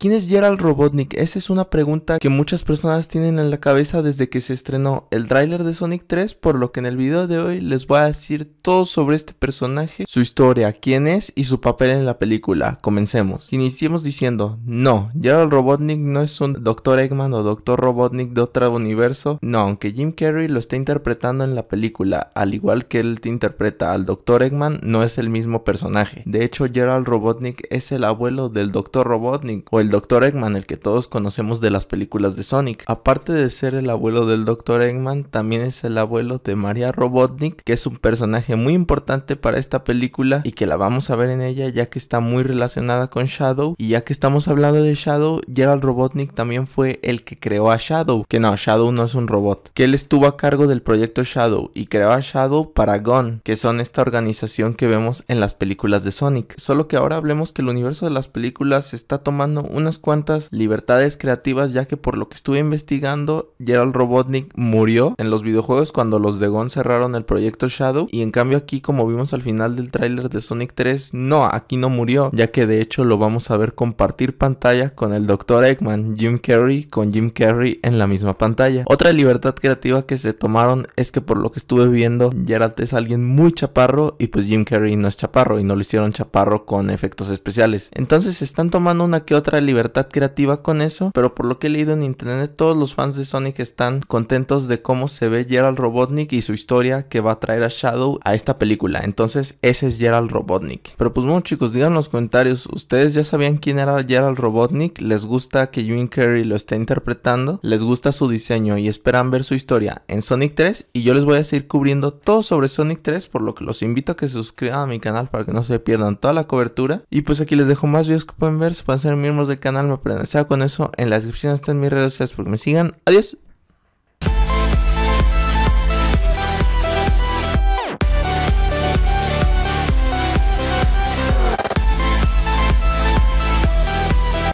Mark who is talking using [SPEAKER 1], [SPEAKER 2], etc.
[SPEAKER 1] ¿Quién es Gerald Robotnik? Esa es una pregunta que muchas personas tienen en la cabeza desde que se estrenó el tráiler de Sonic 3, por lo que en el video de hoy les voy a decir todo sobre este personaje, su historia, quién es y su papel en la película. Comencemos. Iniciemos diciendo, no, Gerald Robotnik no es un Dr. Eggman o Dr. Robotnik de otro universo, no, aunque Jim Carrey lo está interpretando en la película, al igual que él te interpreta al Dr. Eggman, no es el mismo personaje. De hecho, Gerald Robotnik es el abuelo del Dr. Robotnik o el Dr. Eggman, el que todos conocemos de las películas de Sonic. Aparte de ser el abuelo del Dr. Eggman, también es el abuelo de Maria Robotnik, que es un personaje muy importante para esta película y que la vamos a ver en ella ya que está muy relacionada con Shadow. Y ya que estamos hablando de Shadow, Gerald Robotnik también fue el que creó a Shadow, que no, Shadow no es un robot, que él estuvo a cargo del proyecto Shadow y creó a Shadow para Gun, que son esta organización que vemos en las películas de Sonic. Solo que ahora hablemos que el universo de las películas está tomando un unas cuantas libertades creativas ya que por lo que estuve investigando Gerald Robotnik murió en los videojuegos cuando los de cerraron el proyecto Shadow y en cambio aquí como vimos al final del tráiler de Sonic 3 no, aquí no murió ya que de hecho lo vamos a ver compartir pantalla con el Dr. Eggman, Jim Carrey con Jim Carrey en la misma pantalla. Otra libertad creativa que se tomaron es que por lo que estuve viendo Gerald es alguien muy chaparro y pues Jim Carrey no es chaparro y no lo hicieron chaparro con efectos especiales. Entonces están tomando una que otra libertad libertad creativa con eso, pero por lo que he leído en internet, todos los fans de Sonic están contentos de cómo se ve Gerald Robotnik y su historia que va a traer a Shadow a esta película. Entonces, ese es Gerald Robotnik. Pero pues bueno, chicos, digan en los comentarios, ¿ustedes ya sabían quién era Gerald Robotnik? ¿Les gusta que Jim Carey lo esté interpretando? ¿Les gusta su diseño y esperan ver su historia en Sonic 3? Y yo les voy a seguir cubriendo todo sobre Sonic 3, por lo que los invito a que se suscriban a mi canal para que no se pierdan toda la cobertura. Y pues aquí les dejo más videos que pueden ver, se pueden ser miembros de canal, me aprendan. con eso. En la descripción están mis redes sociales porque me sigan. Adiós.